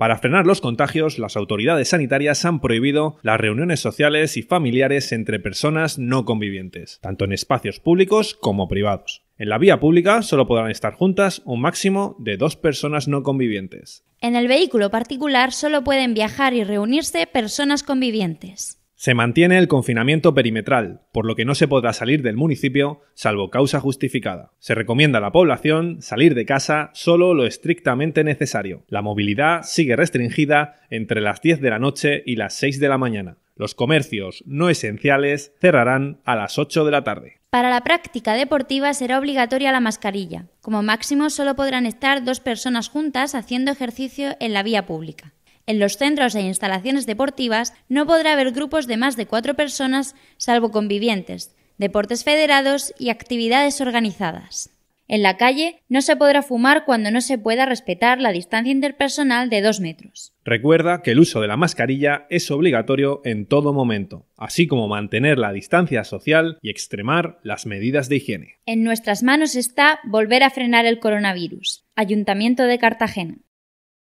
Para frenar los contagios, las autoridades sanitarias han prohibido las reuniones sociales y familiares entre personas no convivientes, tanto en espacios públicos como privados. En la vía pública solo podrán estar juntas un máximo de dos personas no convivientes. En el vehículo particular solo pueden viajar y reunirse personas convivientes. Se mantiene el confinamiento perimetral, por lo que no se podrá salir del municipio salvo causa justificada. Se recomienda a la población salir de casa solo lo estrictamente necesario. La movilidad sigue restringida entre las 10 de la noche y las 6 de la mañana. Los comercios no esenciales cerrarán a las 8 de la tarde. Para la práctica deportiva será obligatoria la mascarilla. Como máximo solo podrán estar dos personas juntas haciendo ejercicio en la vía pública. En los centros e instalaciones deportivas no podrá haber grupos de más de cuatro personas salvo convivientes, deportes federados y actividades organizadas. En la calle no se podrá fumar cuando no se pueda respetar la distancia interpersonal de dos metros. Recuerda que el uso de la mascarilla es obligatorio en todo momento, así como mantener la distancia social y extremar las medidas de higiene. En nuestras manos está volver a frenar el coronavirus. Ayuntamiento de Cartagena.